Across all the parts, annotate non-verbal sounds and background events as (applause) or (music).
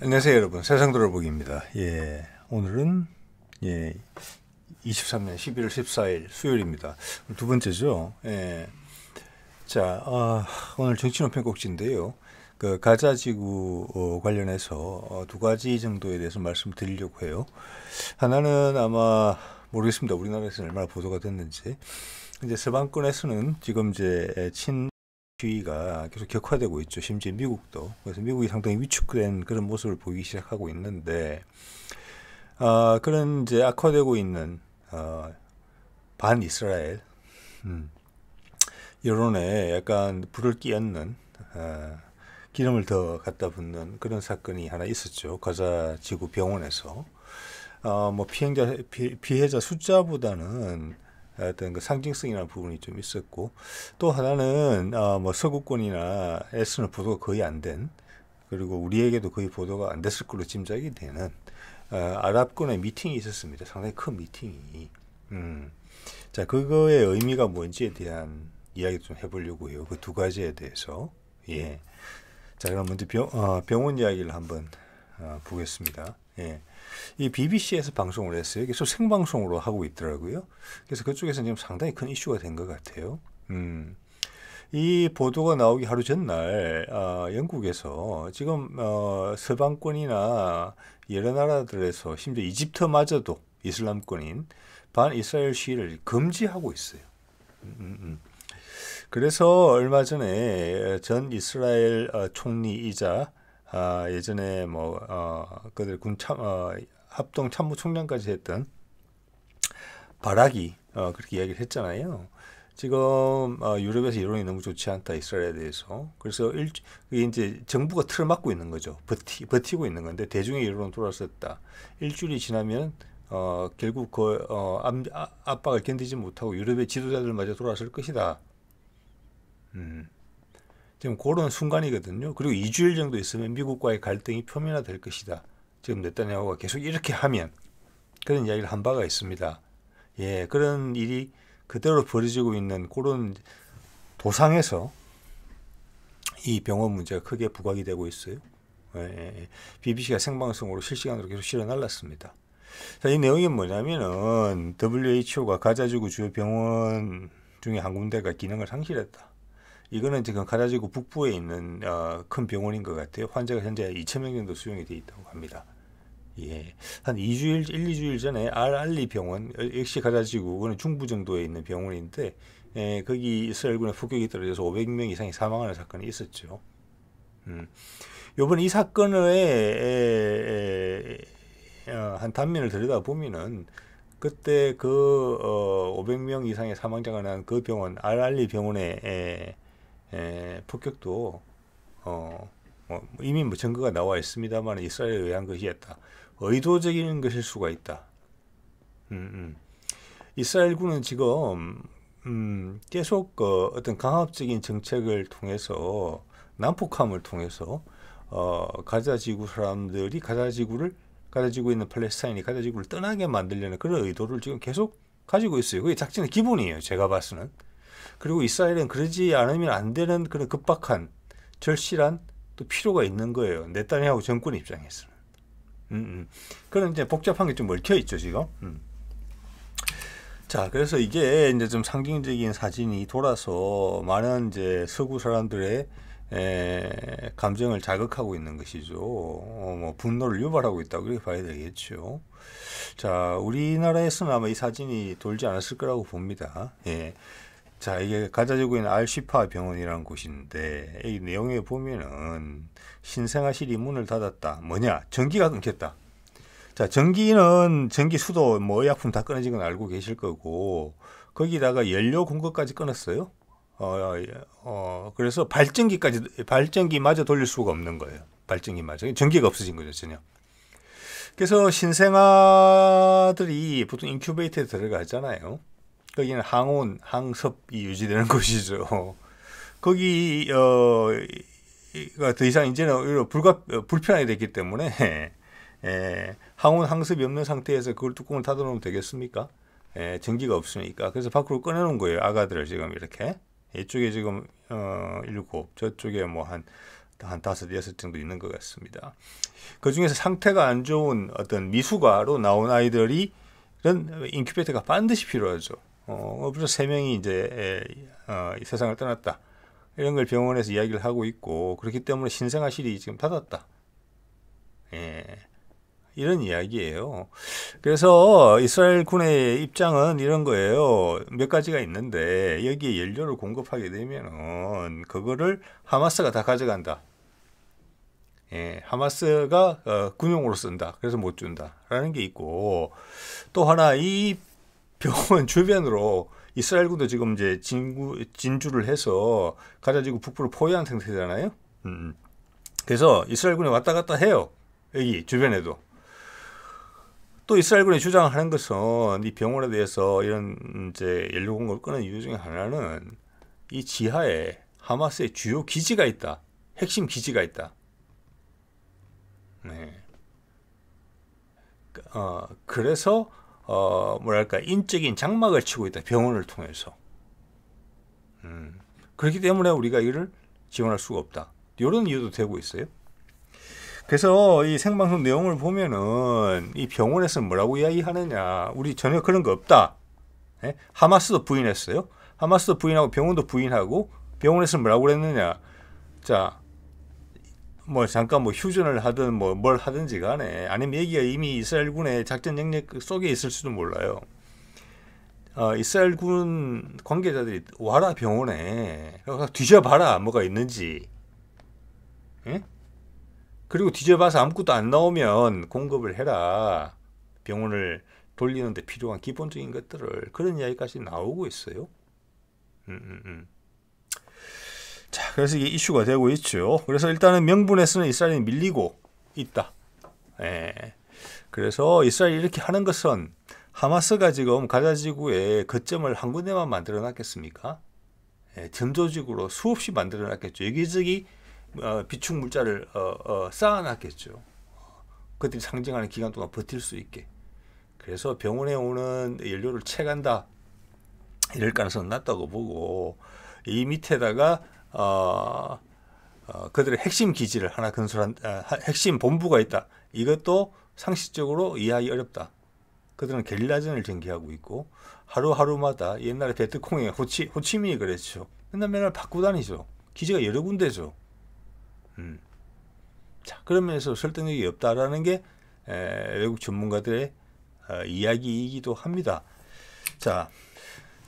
안녕하세요, 여러분. 세상 돌아보기입니다. 예. 오늘은 예. 23년 11월 14일 수요일입니다. 두 번째죠. 예. 자, 아, 그 어, 오늘 정치론 편꼭지인데요그 가자 지구 관련해서 어, 두 가지 정도에 대해서 말씀드리려고 해요. 하나는 아마 모르겠습니다. 우리나라에서는 얼마나 보도가 됐는지. 이제 서방권에서는 지금 이제 친 시위가 계속 격화되고 있죠. 심지어 미국도. 그래서 미국이 상당히 위축된 그런 모습을 보이기 시작하고 있는데, 어, 그런 이제 악화되고 있는 어, 반 이스라엘 음, 여론에 약간 불을 끼얹는 어, 기름을 더 갖다 붓는 그런 사건이 하나 있었죠. 가자 지구 병원에서 어, 뭐 피행자 피, 피해자 숫자보다는 어떤 그 상징성이라는 부분이 좀 있었고 또 하나는 어, 뭐 서구권이나 에스는 보도가 거의 안 된 그리고 우리에게도 거의 보도가 안 됐을 걸로 짐작이 되는 어, 아랍권의 미팅이 있었습니다. 상당히 큰 미팅이. 음. 자 그거의 의미가 뭔지에 대한 이야기 좀 해보려고 요그 두 가지에 대해서. 예. 자 그럼 먼저 병, 어, 병원 이야기를 한번 어, 보겠습니다. 예. 이 BBC에서 방송을 했어요. 계속 생방송으로 하고 있더라고요. 그래서 그쪽에서 지금 상당히 큰 이슈가 된 것 같아요. 음. 이 보도가 나오기 하루 전날 어, 영국에서 지금 어, 서방권이나 여러 나라들에서 심지어 이집트마저도 이슬람권인 반이스라엘 시위를 금지하고 있어요. 음, 음, 음. 그래서 얼마 전에 전 이스라엘 어, 총리이자 아, 예전에 뭐 어, 그들 군 참, 어, 합동 참모총장까지 했던 바라기 어, 그렇게 이야기를 했잖아요. 지금 어, 유럽에서 여론이 너무 좋지 않다 이스라엘에 대해서 그래서 일, 그게 이제 정부가 틀을 막고 있는 거죠. 버티, 버티고 있는 건데 대중의 여론은 돌아섰다. 일주일이 지나면 어, 결국 그 어, 아, 압박을 견디지 못하고 유럽의 지도자들마저 돌아설 것이다. 음. 지금 그런 순간이거든요. 그리고 2주일 정도 있으면 미국과의 갈등이 표면화될 것이다. 지금 네타냐후가 계속 이렇게 하면 그런 이야기를 한 바가 있습니다. 예, 그런 일이 그대로 벌어지고 있는 그런 도상에서 이 병원 문제가 크게 부각이 되고 있어요. 예, 예. 예. BBC가 생방송으로 실시간으로 계속 실어 날랐습니다. 자, 이 내용이 뭐냐면은 WHO가 가자지구 주요 병원 중에 한 군데가 기능을 상실했다. 이거는 지금 가라지구 북부에 있는 어, 큰 병원인 것 같아요. 환자가 현재 2천명 정도 수용이 돼 있다고 합니다. 예. 한 2주일, 1, 2주일 전에 알알리 병원, 어, 역시 가라지구, 그는 중부 정도에 있는 병원인데, 예, 거기 이스라엘군의 폭격이 떨어져서 500명 이상이 사망하는 사건이 있었죠. 음. 요번 이 사건의 에, 에, 에, 어, 한 단면을 들여다보면은, 그때 그, 어, 500명 이상의 사망자가 난 그 병원, 알알리 병원에, 에, 에, 예, 폭격도 어, 어, 뭐 이미 뭐 증거가 나와 있습니다만 이스라엘에 의한 것이었다. 의도적인 것일 수가 있다. 음, 음. 이스라엘군은 지금 음, 계속 그 어떤 강압적인 정책을 통해서 난폭함을 통해서 어, 가자지구 사람들이 가자지구를 가자지구에 있는 팔레스타인이 가자지구를 떠나게 만들려는 그런 의도를 지금 계속 가지고 있어요. 그게 작전의 기본이에요. 제가 봐서는. 그리고 이스라엘은 그러지 않으면 안 되는 그런 급박한 절실한 또 필요가 있는 거예요. 네타냐후 정권 입장에서는. 음, 음. 그런 이제 복잡한 게 좀 얽혀 있죠 지금. 음. 자, 그래서 이게 이제 좀 상징적인 사진이 돌아서 많은 이제 서구 사람들의 에, 감정을 자극하고 있는 것이죠. 어, 뭐 분노를 유발하고 있다고 그렇게 봐야 되겠죠. 자, 우리나라에서는 아마 이 사진이 돌지 않았을 거라고 봅니다. 예. 자, 이게 가자지구인 알시파 병원이라는 곳인데 이 내용에 보면은 신생아실이 문을 닫았다. 뭐냐? 전기가 끊겼다. 자, 전기는 전기 수도 뭐 의약품 다 끊어진 건 알고 계실 거고 거기다가 연료 공급까지 끊었어요. 어, 어, 그래서 발전기까지 발전기마저 돌릴 수가 없는 거예요. 발전기마저 전기가 없어진 거죠 전혀. 그래서 신생아들이 보통 인큐베이터에 들어가잖아요. 거기는 항온, 항습이 유지되는 (laughs) 곳이죠. 거기 어더 이상 이제는 오히려 불가 어, 불편하게 됐기 때문에 에, 항온, 항습이 없는 상태에서 그걸 뚜껑을 닫아놓으면 되겠습니까? 에, 예, 전기가 없으니까 그래서 밖으로 꺼내놓은 거예요. 아가들을 지금 이렇게 이쪽에 지금 어 일곱, 저쪽에 뭐 한 한 다섯, 여섯 정도 있는 것 같습니다. 그 중에서 상태가 안 좋은 어떤 미숙아로 나온 아이들이 이런 인큐베이터가 반드시 필요하죠. 어, 어부세 명이 이제 에, 어, 세상을 떠났다. 이런 걸 병원에서 이야기를 하고 있고 그렇기 때문에 신생아실이 지금 닫았다. 예. 이런 이야기예요. 그래서 이스라엘 군의 입장은 이런 거예요. 몇 가지가 있는데 여기에 연료를 공급하게 되면은 그거를 하마스가 다 가져간다. 예, 하마스가 어, 군용으로 쓴다. 그래서 못 준다라는 게 있고 또 하나 이 병원 (laughs) 주변으로 이스라엘군도 지금 이제 진구, 진주를 해서 가자지구 북부를 포위한 상태잖아요. 음. 그래서 이스라엘군이 왔다 갔다 해요. 여기 주변에도. 또 이스라엘군이 주장하는 것은 이 병원에 대해서 이런 이제 연료 공급을 끄는 이유 중에 하나는 이 지하에 하마스의 주요 기지가 있다. 핵심 기지가 있다. 네. 그, 어, 그래서 어, 뭐랄까, 인적인 장막을 치고 있다. 병원을 통해서. 음. 그렇기 때문에 우리가 이를 지원할 수가 없다. 이런 이유도 되고 있어요. 그래서 이 생방송 내용을 보면은 이 병원에서 뭐라고 이야기하느냐. 우리 전혀 그런 거 없다. 예? 하마스도 부인했어요. 하마스도 부인하고 병원도 부인하고 병원에서 뭐라고 그랬느냐. 자, 뭐 잠깐 뭐 휴전을 하든 뭐 뭘 하든지 간에 아니면 얘기가 이미 이스라엘군의 작전 영역 속에 있을 수도 몰라요. 어, 이스라엘군 관계자들이 와라 병원에 뒤져봐라 뭐가 있는지 응? 예? 그리고 뒤져봐서 아무것도 안 나오면 공급을 해라 병원을 돌리는데 필요한 기본적인 것들을 그런 이야기까지 나오고 있어요. 음, 음, 음. 자, 그래서 이게 이슈가 되고 있죠. 그래서 일단은 명분에서는 이스라엘이 밀리고 있다. 예. 그래서 이스라엘이 이렇게 하는 것은 하마스가 지금 가자 지구에 거점을 한 군데만 만들어 놨겠습니까? 예, 점조직으로 수없이 만들어 놨겠죠. 여기저기 어, 비축 물자를 어, 어, 쌓아 놨겠죠. 그들이 상징하는 기간 동안 버틸 수 있게. 그래서 병원에 오는 연료를 채간다. 이럴 가능성은 낮다고 보고 이 밑에다가 어, 어, 그들의 핵심 기지를 하나 건설한 아, 핵심 본부가 있다. 이것도 상식적으로 이해하기 어렵다. 그들은 게릴라전을 전개하고 있고 하루하루마다 옛날에 베트콩에 호치 호치민이 그랬죠. 맨날 맨날 바꾸 다니죠. 기지가 여러 군데죠. 음. 자 그러면서 설득력이 없다라는 게 에, 외국 전문가들의 어, 이야기이기도 합니다. 자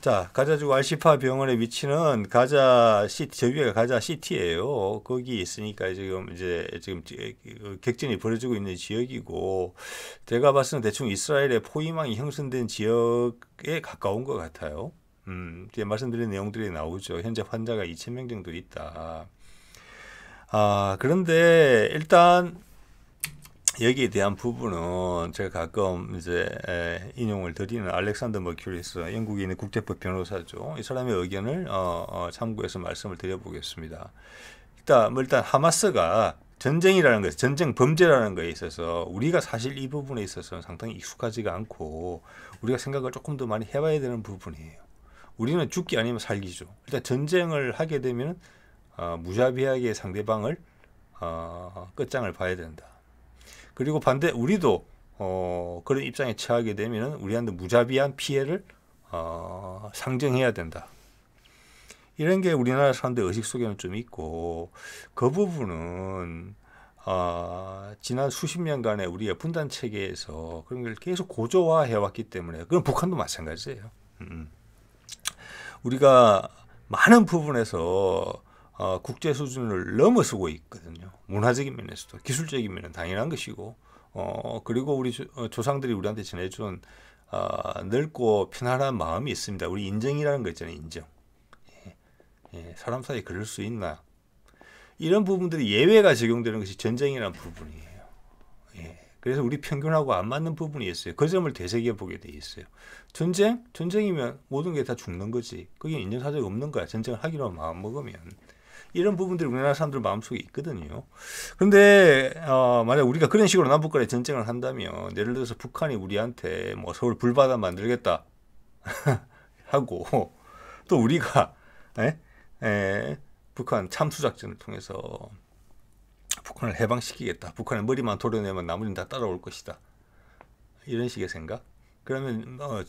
자, 가자주 알시파 병원의 위치는 가자 시티, 저 위가 가자 시티예요. 거기 있으니까 지금 이제 지금 격전이 벌어지고 있는 지역이고 제가 봤을 때는 대충 이스라엘의 포위망이 형성된 지역에 가까운 것 같아요. 음, 뒤에 말씀드린 내용들이 나오죠. 현재 환자가 이천 명 정도 있다. 아, 그런데 일단 여기에 대한 부분은 제가 가끔 이제 인용을 드리는 알렉산더 머큐리스 영국인의 국제법 변호사죠. 이 사람의 의견을 어, 어 참고해서 말씀을 드려보겠습니다. 일단 뭐 일단 하마스가 전쟁이라는 것, 전쟁 범죄라는 거에 있어서 우리가 사실 이 부분에 있어서는 상당히 익숙하지가 않고 우리가 생각을 조금 더 많이 해봐야 되는 부분이에요. 우리는 죽기 아니면 살기죠. 일단 전쟁을 하게 되면 어, 무자비하게 상대방을 어, 끝장을 봐야 된다. 그리고 반대 우리도 어, 그런 입장에 처하게 되면 우리한테 무자비한 피해를 어, 상정해야 된다. 이런 게 우리나라 사람들 의식 속에는 좀 있고 그 부분은 어, 지난 수십 년간에 우리의 분단 체계에서 그런 걸 계속 고조화해 왔기 때문에 그럼 북한도 마찬가지예요. 음. 우리가 많은 부분에서 어, 국제 수준을 넘어서고 있거든요. 문화적인 면에서도 기술적인 면은 당연한 것이고 어, 그리고 우리 조, 어, 조상들이 우리한테 전해준 어, 넓고 편안한 마음이 있습니다. 우리 인정이라는 거 있잖아요. 인정. 예, 예, 사람 사이에 그럴 수 있나? 이런 부분들이 예외가 적용되는 것이 전쟁이라는 부분이에요. 예, 그래서 우리 평균하고 안 맞는 부분이 있어요. 그 점을 되새겨 보게 돼 있어요. 전쟁? 전쟁이면 모든 게 다 죽는 거지. 그게 인정사정 없는 거야. 전쟁을 하기로 마음먹으면. 이런 부분들이 우리나라 사람들 마음속에 있거든요. 그런데 어, 만약 우리가 그런 식으로 남북 간에 전쟁을 한다면 예를 들어서 북한이 우리한테 뭐 서울 불바다 만들겠다 (laughs) 하고 또 우리가 에? 예? 에, 예, 북한 참수 작전을 통해서 북한을 해방시키겠다. 북한의 머리만 도려내면 나머지는 다 따라올 것이다. 이런 식의 생각. 그러면 어,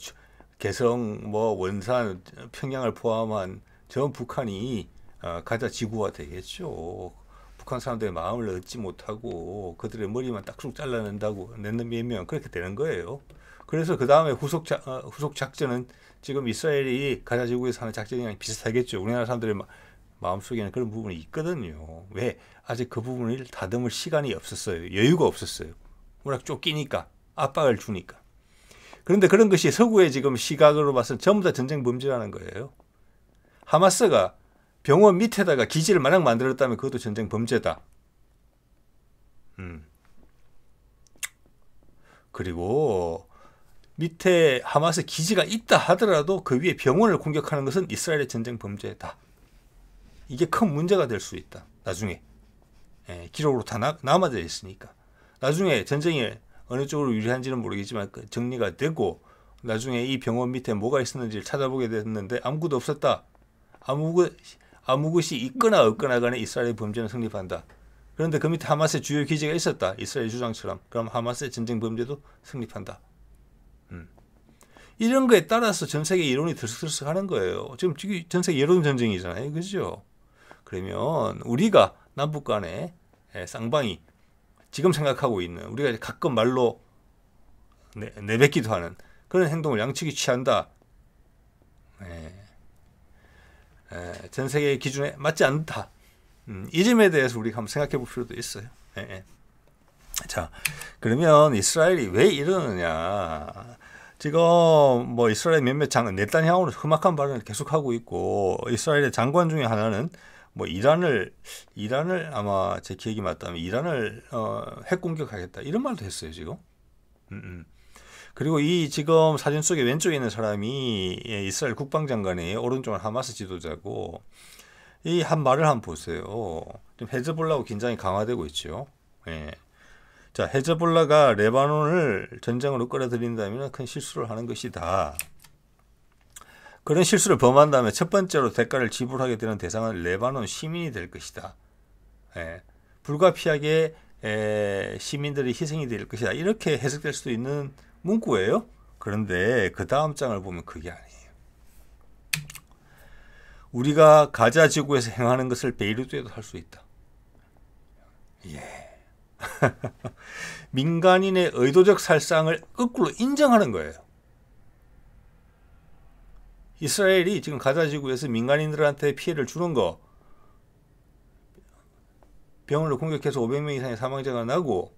개성, 뭐 원산, 평양을 포함한 전 북한이 아, 가자 지구화 되겠죠. 북한 사람들의 마음을 얻지 못하고 그들의 머리만 딱쑥 잘라낸다고 낸는 몇명 그렇게 되는 거예요. 그래서 그 다음에 후속 자, 어, 후속 작전은 지금 이스라엘이 가자 지구에사는 작전이랑 비슷하겠죠. 우리나라 사람들의 마, 마음속에는 그런 부분이 있거든요. 왜 아직 그 부분을 다듬을 시간이 없었어요. 여유가 없었어요. 워낙 쫓기니까 압박을 주니까. 그런데 그런 것이 서구의 지금 시각으로 봐서 전부 다 전쟁 범죄라는 거예요. 하마스가 병원 밑에다가 기지를 만약 만들었다면 그것도 전쟁 범죄다. 음. 그리고 밑에 하마스 기지가 있다 하더라도 그 위에 병원을 공격하는 것은 이스라엘의 전쟁 범죄다. 이게 큰 문제가 될 수 있다. 나중에 예, 기록으로 다 남아져 있으니까 나중에 전쟁이 어느 쪽으로 유리한지는 모르겠지만 그 정리가 되고 나중에 이 병원 밑에 뭐가 있었는지를 찾아보게 됐는데 아무것도 없었다. 아무 것 아무 것이 있거나 없거나 간에 이스라엘의 범죄는 성립한다. 그런데 그 밑에 하마스의 주요 기재가 있었다. 이스라엘 주장처럼. 그럼 하마스의 전쟁 범죄도 성립한다. 음. 이런 거에 따라서 전 세계 이론이 들썩들썩 하는 거예요. 지금 전 세계 여론 전쟁이잖아요. 그죠? 그러면 우리가 남북 간에 예, 쌍방이 지금 생각하고 있는 우리가 가끔 말로 네, 내, 뱉기도 하는 그런 행동을 양측이 취한다. 네. 에, 예, 전 세계의 기준에 맞지 않다. 음, 이 점에 대해서 우리가 한번 생각해 볼 필요도 있어요. 에, 예, 에. 예. 자, 그러면 이스라엘이 왜 이러느냐. 지금 뭐 이스라엘 몇몇 장은 네탄야후는 험악한 발언을 계속하고 있고 이스라엘의 장관 중에 하나는 뭐 이란을 이란을 아마 제 기억이 맞다면 이란을 어, 핵 공격하겠다 이런 말도 했어요 지금. 음, 음. 그리고 이 지금 사진 속에 왼쪽에 있는 사람이 예, 이스라엘 국방장관이 오른쪽은 하마스 지도자고 이 한 말을 한번 보세요. 좀금 헤즈볼라하고 긴장이 강화되고 있죠. 예. 자, 헤즈볼라가 레바논을 전쟁으로 끌어들인다면 큰 실수를 하는 것이다. 그런 실수를 범한다면 첫 번째로 대가를 지불하게 되는 대상은 레바논 시민이 될 것이다. 예. 불가피하게 에, 시민들이 희생이 될 것이다. 이렇게 해석될 수도 있는 문구예요. 그런데 그 다음 장을 보면 그게 아니에요. 우리가 가자 지구에서 행하는 것을 베이루트에도 할 수 있다. 예. (laughs) 민간인의 의도적 살상을 거꾸로 인정하는 거예요. 이스라엘이 지금 가자 지구에서 민간인들한테 피해를 주는 거 병원을 공격해서 500명 이상의 사망자가 나고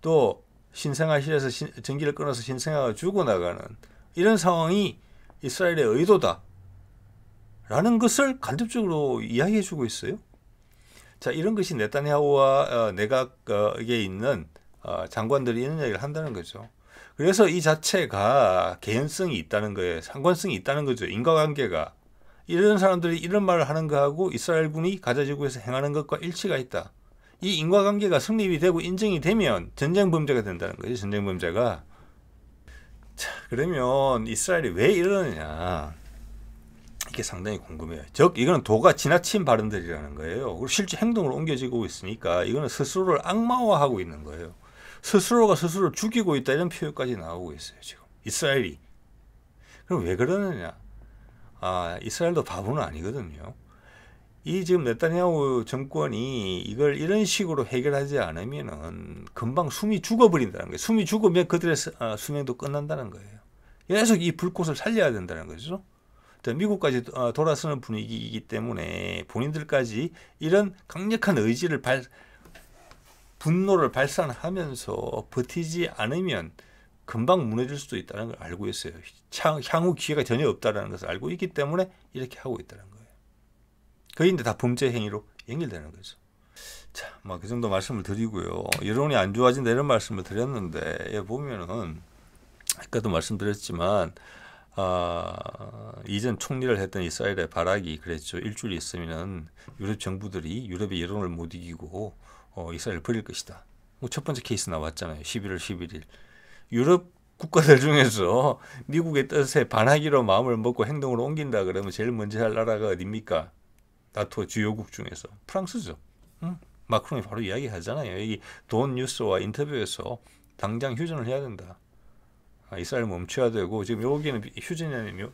또 신생아실에서 전기를 끊어서 신생아가 죽어나가는 이런 상황이 이스라엘의 의도다. 라는 것을 간접적으로 이야기해 주고 있어요. 자, 이런 것이 네타냐후와 내각에 어, 있는 어, 장관들이 이런 이야기를 한다는 거죠. 그래서 이 자체가 개연성이 있다는 거예요 상관성이 있다는 거죠. 인과관계가. 이런 사람들이 이런 말을 하는 거하고 이스라엘 군이 가자지구에서 행하는 것과 일치가 있다. 이 인과관계가 성립이 되고 인정이 되면 전쟁 범죄가 된다는 거죠. 전쟁 범죄가. 자, 그러면 이스라엘이 왜 이러느냐. 이게 상당히 궁금해요. 즉, 이거는 도가 지나친 발언들이라는 거예요. 그리고 실제 행동으로 옮겨지고 있으니까 이거는 스스로를 악마화하고 있는 거예요. 스스로가 스스로를 죽이고 있다 이런 표현까지 나오고 있어요. 지금 이스라엘이. 그럼 왜 그러느냐. 아, 이스라엘도 바보는 아니거든요. 이 지금 네타냐후 정권이 이걸 이런 식으로 해결하지 않으면은 금방 숨이 죽어버린다는 거예요. 숨이 죽으면 그들의 아, 수명도 끝난다는 거예요. 계속 이 불꽃을 살려야 된다는 거죠. 미국까지 어, 돌아서는 분위기이기 때문에 본인들까지 이런 강력한 의지를 발, 분노를 발산하면서 버티지 않으면 금방 무너질 수도 있다는 걸 알고 있어요. 향후 기회가 전혀 없다는 것을 알고 있기 때문에 이렇게 하고 있다는 거예요. 그인데 다 범죄 행위로 연결되는 거죠. 자, 뭐그 정도 말씀을 드리고요. 여론이 안 좋아진다 이런 말씀을 드렸는데 예, 보면은 아까도 말씀드렸지만 아, 이전 총리를 했던 이스라엘의 바락이 그랬죠. 일주일 있으면 유럽 정부들이 유럽의 여론을 못 이기고 어, 이스라엘을 버릴 것이다. 뭐 첫 번째 케이스 나왔잖아요. 11월 11일. 유럽 국가들 중에서 미국의 뜻에 반하기로 마음을 먹고 행동으 옮긴다 그러면 제일 먼저 할 나라가 어딥니까? 나토 주요국 중에서 프랑스죠. 응? 마크롱이 바로 이야기하잖아요. 이 돈 뉴스와 인터뷰에서 당장 휴전을 해야 된다. 아, 이스라엘 멈춰야 되고 지금 여기는 휴전이라는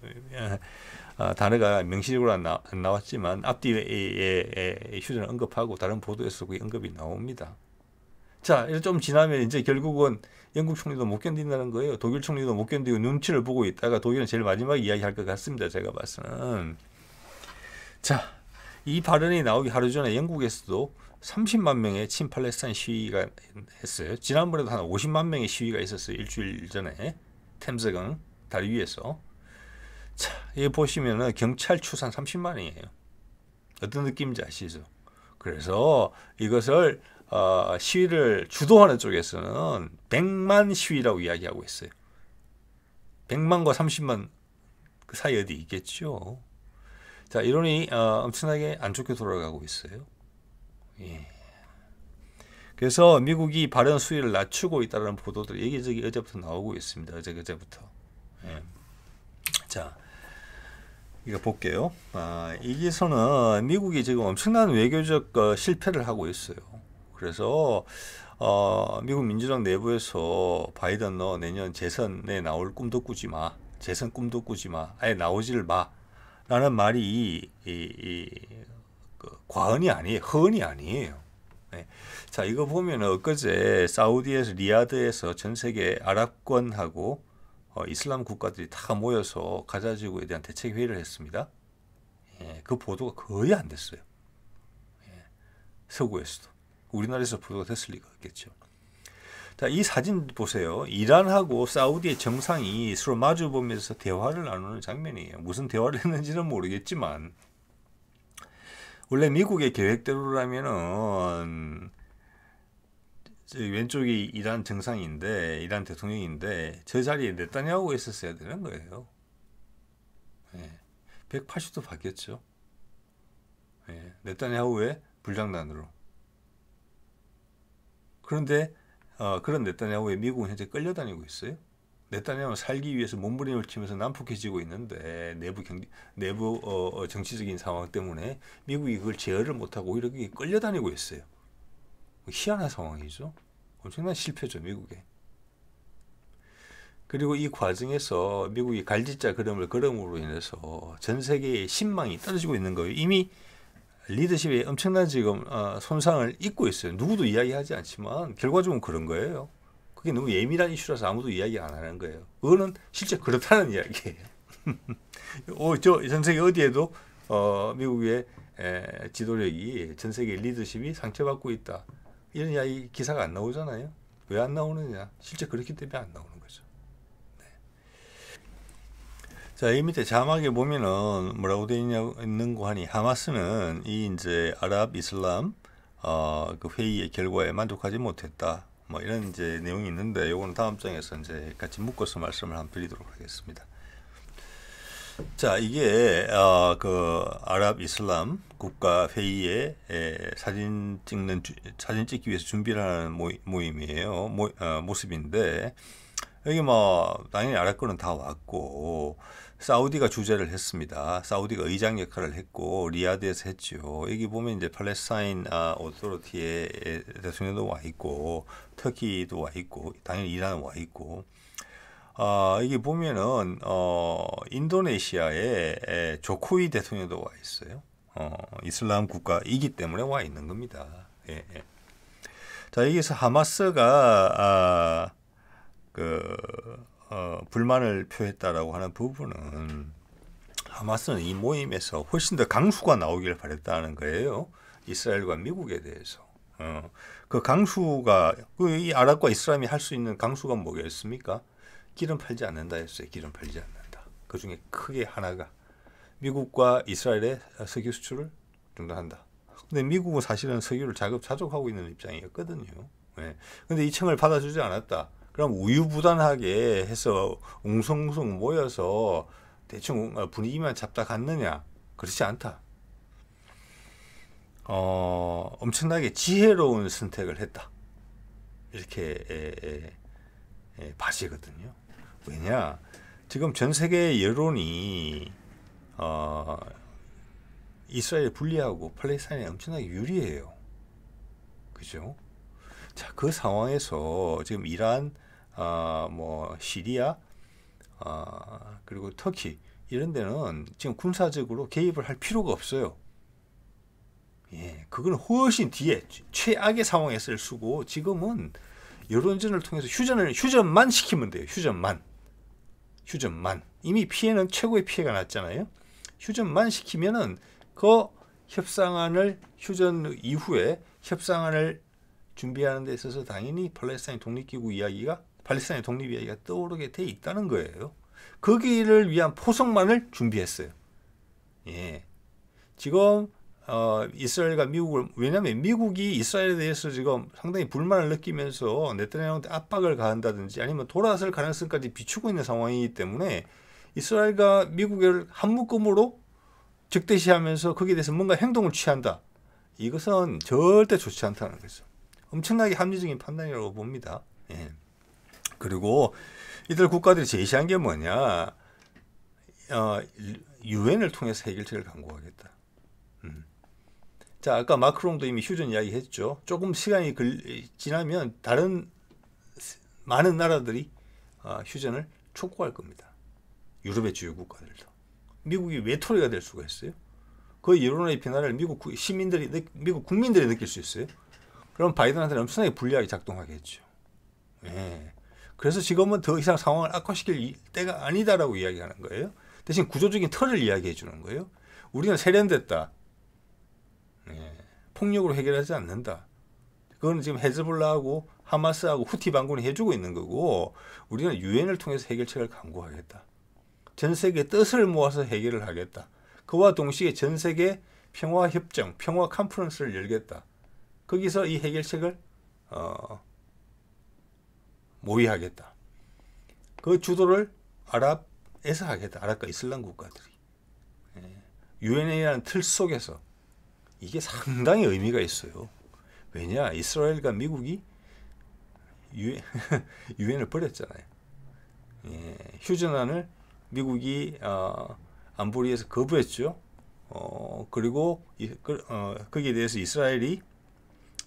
아, 단어가 명시적으로 안, 나, 안 나왔지만 앞뒤에 휴전을 언급하고 다른 보도에서 그 언급이 나옵니다. 자, 좀 지나면 이제 결국은 영국 총리도 못 견딘다는 거예요. 독일 총리도 못 견디고 눈치를 보고 있다가 독일은 제일 마지막 이야기할 것 같습니다. 제가 봐서는. 자, 이 발언이 나오기 하루 전에 영국에서도 30만 명의 친팔레스타인 시위가 했어요. 지난번에도 한 50만 명의 시위가 있었어요. 일주일 전에 템스강 다리 위에서. 자, 여기 보시면 경찰 추산 30만이에요. 어떤 느낌인지 아시죠? 그래서 이것을 어, 시위를 주도하는 쪽에서는 100만 시위라고 이야기하고 있어요. 100만과 30만 그 사이 어디 있겠죠? 자, 이론이 어, 엄청나게 안 좋게 돌아가고 있어요. 예. 그래서 미국이 발언 수위를 낮추고 있다는 보도들이 기저기 어제부터 나오고 있습니다. 어제 그제부터. 예. 자, 이거 볼게요. 아, 여기서는 미국이 지금 엄청난 외교적 어, 실패를 하고 있어요. 그래서 어, 미국 민주당 내부에서 바이든 너 내년 재선에 나올 꿈도 꾸지 마. 재선 꿈도 꾸지 마. 아예 나오지를 마. 라는 말이 이, 이, 이그 과언이 아니에요. 허언이 아니에요. 네. 자, 이거 보면 엊그제 사우디에서 리야드에서 전 세계 아랍권하고 어, 이슬람 국가들이 다 모여서 가자지구에 대한 대책 회의를 했습니다. 예, 그 보도가 거의 안 됐어요. 예, 서구에서도. 우리나라에서 보도가 됐을 리가 없겠죠. 자, 이 사진 보세요. 이란하고 사우디의 정상이 서로 마주보면서 대화를 나누는 장면이에요. 무슨 대화를 했는지는 모르겠지만 원래 미국의 계획대로라면은 왼쪽이 이란 정상인데 이란 대통령인데 저 자리에 네타냐고 있었어야 되는 거예요. 네. 예. 180도 바뀌었죠. 네. 네타냐후의 불장난으로. 그런데 어, 그런 네타냐고 미국은 현재 끌려다니고 있어요. 네타냐후 살기 위해서 몸부림을 치면서 난폭해지고 있는데 내부 경제 내부 어, 어, 정치적인 상황 때문에 미국이 그걸 제어를 못하고 오히려 끌려다니고 있어요. 희한한 상황이죠. 엄청난 실패죠 미국에. 그리고 이 과정에서 미국이 갈지자 걸음을 걸음으로 인해서 전 세계의 신망이 떨어지고 있는 거예요. 이미 리더십이 엄청난 지금 어, 손상을 입고 있어요. 누구도 이야기하지 않지만 결과적으로 그런 거예요. 그게 너무 예민한 이슈라서 아무도 이야기 안 하는 거예요. 그거는 실제 그렇다는 이야기예요. 어, (laughs) 저전 세계 어디에도 어, 미국의 에, 지도력이 전 세계 리더십이 상처받고 있다. 이런 이야기 기사가 안 나오잖아요. 왜 안 나오느냐? 실제 그렇기 때문에 안 나오는. 거예요. 자, 이 밑에 자막에 보면은 뭐라고 되어 있는고 하니 하마스는 이 이제 아랍 이슬람 어, 그 회의의 결과에 만족하지 못했다. 뭐 이런 이제 내용이 있는데 요거는 다음 장에서 이제 같이 묶어서 말씀을 한번 드리도록 하겠습니다. 자, 이게 어, 그 아랍 이슬람 국가 회의에 에, 사진 찍는 주, 사진 찍기 위해서 준비를 하는 모임, 이에요 모, 어, 모습인데 여기 뭐 당연히 아랍 거는 다 왔고 사우디가 주재를 했습니다. 사우디가 의장 역할을 했고 리야드에서 했죠. 여기 보면 이제 팔레스타인 아, 오토로티에 대통령도 와 있고 터키도 와 있고 당연히 이란 와 있고 아, 여기 보면은 어, 인도네시아에 조코이 대통령도 와 있어요. 어, 이슬람 국가이기 때문에 와 있는 겁니다. 예, 예. 자 여기서 하마스가 아, 그 어, 불만을 표했다라고 하는 부분은 하마스는 이 모임에서 훨씬 더 강수가 나오기를 바랬다는 거예요. 이스라엘과 미국에 대해서. 어, 그 강수가 그 이 아랍과 이스라엘이 할 수 있는 강수가 뭐겠습니까? 기름 팔지 않는다 했어요. 기름 팔지 않는다. 그 중에 크게 하나가 미국과 이스라엘의 석유 수출을 중단한다. 근데 미국은 사실은 석유를 자급 자족하고 있는 입장이었거든요. 예. 네. 근데 이 청을 받아주지 않았다. 그럼 우유부단하게 해서 웅성웅성 모여서 대충 분위기만 잡다 갔느냐? 그렇지 않다. 어, 엄청나게 지혜로운 선택을 했다. 이렇게 에, 에, 에, 봐지거든요. 왜냐? 지금 전 세계 여론이 어, 이스라엘 불리하고 팔레스타인에 엄청나게 유리해요. 그죠? 자, 그 상황에서 지금 이란 어, 뭐 시리아, 어, 그리고 터키 이런 데는 지금 군사적으로 개입을 할 필요가 없어요. 예, 그건 훨씬 뒤에 최악의 상황에 쓸 수고 지금은 여론전을 통해서 휴전을 휴전만 시키면 돼요. 휴전만. 휴전만. 이미 피해는 최고의 피해가 났잖아요. 휴전만 시키면은 그 협상안을 휴전 이후에 협상안을 준비하는 데 있어서 당연히 팔레스타인 독립기구 이야기가 발레스타인 독립 이야기가 떠오르게 돼 있다는 거예요. 거기를 위한 포석만을 준비했어요. 예. 지금 어, 이스라엘과 미국을 왜냐하면 미국이 이스라엘에 대해서 지금 상당히 불만을 느끼면서 네타냐한테 압박을 가한다든지 아니면 돌아설 가능성까지 비추고 있는 상황이기 때문에 이스라엘과 미국을 한 묶음으로 적대시하면서 거기에 대해서 뭔가 행동을 취한다. 이것은 절대 좋지 않다는 거죠. 엄청나게 합리적인 판단이라고 봅니다. 예. 그리고 이들 국가들이 제시한 게 뭐냐? 어, 유엔을 통해서 해결책을 강구하겠다. 음. 자, 아까 마크롱도 이미 휴전 이야기했죠. 조금 시간이 글, 지나면 다른 많은 나라들이 어, 휴전을 촉구할 겁니다. 유럽의 주요 국가들도. 미국이 외톨이가 될 수가 있어요. 그 여론의 비난을 미국 시민들이 미국 국민들이 느낄 수 있어요. 그럼 바이든한테는 엄청나게 불리하게 작동하겠죠. 예. 그래서 지금은 더 이상 상황을 악화시킬 때가 아니다라고 이야기하는 거예요. 대신 구조적인 틀을 이야기해 주는 거예요. 우리는 세련됐다. 네. 폭력으로 해결하지 않는다. 그건 지금 헤즈볼라하고 하마스하고 후티 반군이 해주고 있는 거고 우리는 유엔을 통해서 해결책을 강구하겠다. 전 세계 뜻을 모아서 해결을 하겠다. 그와 동시에 전 세계 평화 협정, 평화 컨퍼런스를 열겠다. 거기서 이 해결책을 어, 모의하겠다. 그 주도를 아랍에서 하겠다. 아랍과 이슬람 국가들이. UNA라는 예. 틀 속에서 이게 상당히 의미가 있어요. 왜냐? 이스라엘과 미국이 (laughs) 유엔을 버렸잖아요. 예, 휴전안을 미국이 어, 안보리에서 거부했죠. 어, 그리고 이, 그, 어, 거기에 대해서 이스라엘이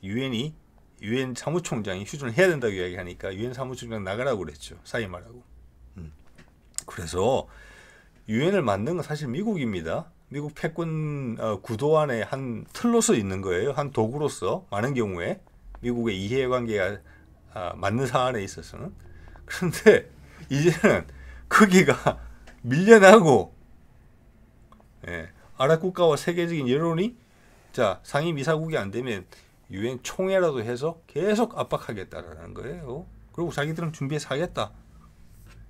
유엔이 유엔 사무총장이 휴전을 해야 된다고 이야기하니까 유엔 사무총장 나가라고 그랬죠. 사임하라고. 음. 그래서 유엔을 만든 건 사실 미국입니다. 미국 패권 어, 구도 안에 한 틀로서 있는 거예요. 한 도구로서 많은 경우에 미국의 이해관계가 아, 맞는 사안에 있어서는 그런데 이제는 거기가 (laughs) 밀려나고 예, 아랍 국가와 세계적인 여론이 자 상임 이사국이 안 되면 유엔 총회라도 해서 계속 압박하겠다라는 거예요. 그리고 자기들은 준비해서 하겠다.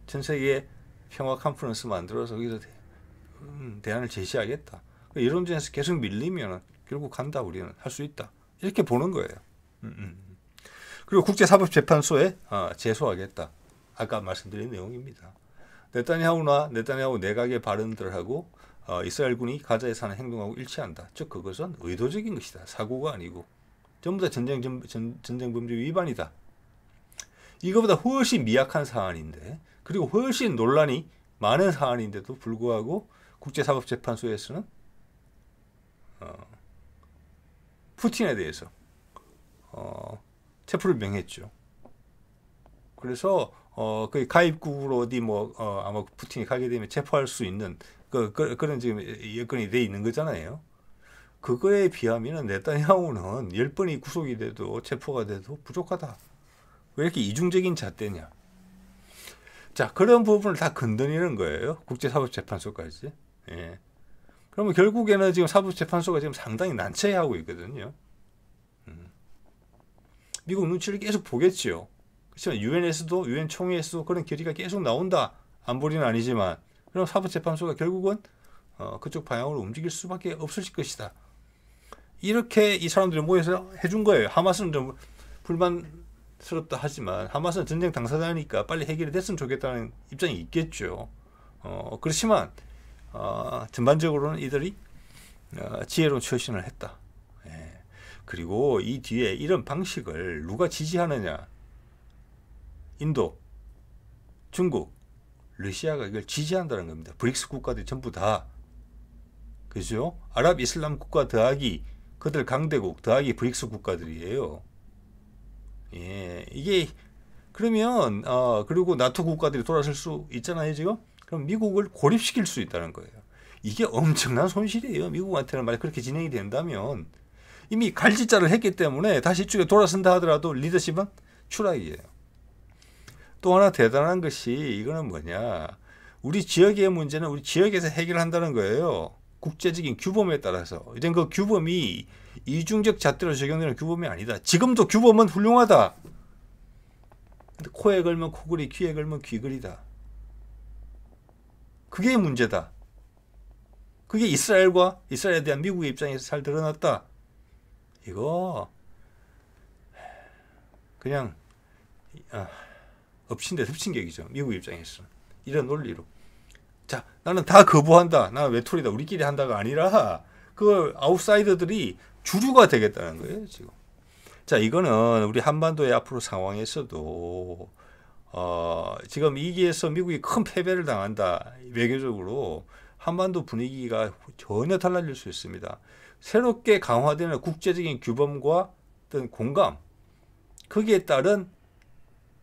전 세계 평화 컨퍼런스 만들어서 거기서 대, 음, 안을 제시하겠다. 이런 전에서 계속 밀리면 결국 간다 우리는 할 수 있다. 이렇게 보는 거예요. 음, 음, 그리고 국제사법재판소에 아, 제소하겠다. 아까 말씀드린 내용입니다. 네타냐후나 네타냐후 내각의 발언들하고 어, 이스라엘군이 가자에 사는 행동하고 일치한다. 즉 그것은 의도적인 것이다. 사고가 아니고 전부 다 전쟁, 전, 전쟁 범죄 위반이다. 이거보다 훨씬 미약한 사안인데 그리고 훨씬 논란이 많은 사안인데도 불구하고 국제사법재판소에서는 어, 푸틴에 대해서 어, 체포를 명했죠. 그래서 어, 그 가입국으로 어디 뭐 어, 아마 푸틴이 가게 되면 체포할 수 있는 그, 그, 런 지금 여건이 돼 있는 거잖아요. 그거에 비하면 네타냐후는 10번이 구속이 돼도 체포가 돼도 부족하다. 왜 이렇게 이중적인 잣대냐. 자 그런 부분을 다 건드리는 거예요. 국제사법재판소까지. 예. 그러면 결국에는 지금 사법재판소가 지금 상당히 난처해하고 있거든요. 음. 미국 눈치를 계속 보겠지요. 그렇지만 유엔에서도 유엔 UN 총회에서도 그런 결의가 계속 나온다. 안보리는 아니지만 그럼 사법재판소가 결국은 어, 그쪽 방향으로 움직일 수밖에 없을 것이다. 이렇게 이 사람들이 모여서 해준 거예요. 하마스는 좀 불만스럽다 하지만 하마스는 전쟁 당사자니까 빨리 해결이 됐으면 좋겠다는 입장이 있겠죠. 어, 그렇지만 어, 전반적으로는 이들이 어, 지혜로운 처신을 했다. 예. 그리고 이 뒤에 이런 방식을 누가 지지하느냐? 인도, 중국, 러시아가 이걸 지지한다는 겁니다. 브릭스 국가들이 전부 다 그죠? 아랍 이슬람 국가 더하기 그들 강대국 더하기 브릭스 국가들이에요. 예, 이게 그러면 어, 그리고 나토 국가들이 돌아설 수 있잖아요 지금. 그럼 미국을 고립시킬 수 있다는 거예요. 이게 엄청난 손실이에요. 미국한테는 만약 그렇게 진행이 된다면 이미 갈짓자를 했기 때문에 다시 쪽에 돌아선다 하더라도 리더십은 추락이에요. 또 하나 대단한 것이 이거는 뭐냐. 우리 지역의 문제는 우리 지역에서 해결한다는 거예요. 국제적인 규범에 따라서 이젠 그 규범이 이중적 잣대로 적용되는 규범이 아니다. 지금도 규범은 훌륭하다. 근데 코에 걸면 코골이 귀에 걸면 귀걸이다. 그게 문제다. 그게 이스라엘과 이스라엘에 대한 미국의 입장에서 잘 드러났다. 이거 그냥 아, 엎친 데 덮친 격이죠. 미국 입장에서 이런 논리로. 자, 나는 다 거부한다. 나는 외톨이다. 우리끼리 한다가 아니라 그 아웃사이더들이 주류가 되겠다는 거예요, 지금. 자, 이거는 우리 한반도의 앞으로 상황에서도 어, 지금 이기에서 미국이 큰 패배를 당한다. 외교적으로 한반도 분위기가 전혀 달라질 수 있습니다. 새롭게 강화되는 국제적인 규범과 어떤 공감, 거기에 따른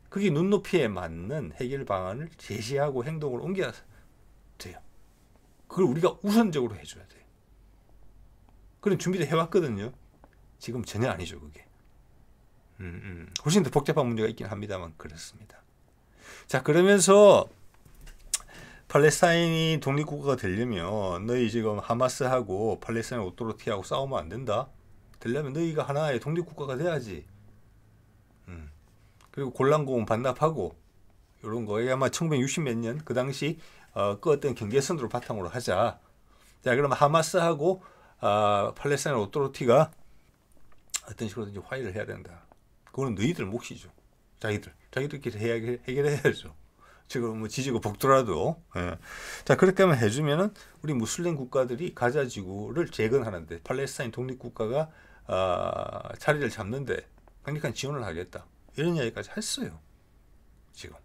그게 눈높이에 맞는 해결 방안을 제시하고 행동을 옮겨서 돼요. 그걸 우리가 우선적으로 해줘야 돼요. 그런 준비를 해왔거든요. 지금 전혀 아니죠, 그게. 음, 음. 훨씬 더 복잡한 문제가 있긴 합니다만 그렇습니다. 자, 그러면서 팔레스타인이 독립국가가 되려면 너희 지금 하마스하고 팔레스타인 오토로티하고 싸우면 안 된다. 되려면 너희가 하나의 독립국가가 돼야지. 음. 그리고 골란공원 반납하고 이런 거에 아마 1960 몇 년 그 당시 어, 그 어떤 경계 선으로 바탕으로 하자. 자, 그럼 하마스하고 아, 팔레스타인 오토로티가 어떤 식으로든지 화해를 해야 된다. 그거는 너희들 몫이죠. 자기들. 자기들끼리 해결, 해결해야죠. 지금 뭐 지지고 복도라도. 예. 자, 그렇게만 해주면은 우리 무슬림 국가들이 가자 지구를 재건하는데 팔레스타인 독립국가가 아, 자리를 잡는데 강력한 지원을 하겠다. 이런 이야기까지 했어요. 지금.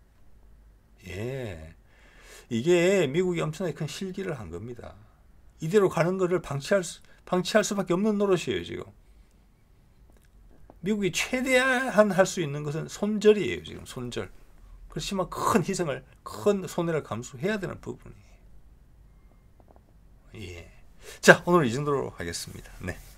예. 이게 미국이 엄청나게 큰 실기를 한 겁니다. 이대로 가는 것을 방치할 수, 방치할 수밖에 없는 노릇이에요 지금. 미국이 최대한 할 수 있는 것은 손절이에요 지금 손절. 그렇지만 큰 희생을 큰 손해를 감수해야 되는 부분이에요. 예. 자 오늘 이 정도로 하겠습니다. 네.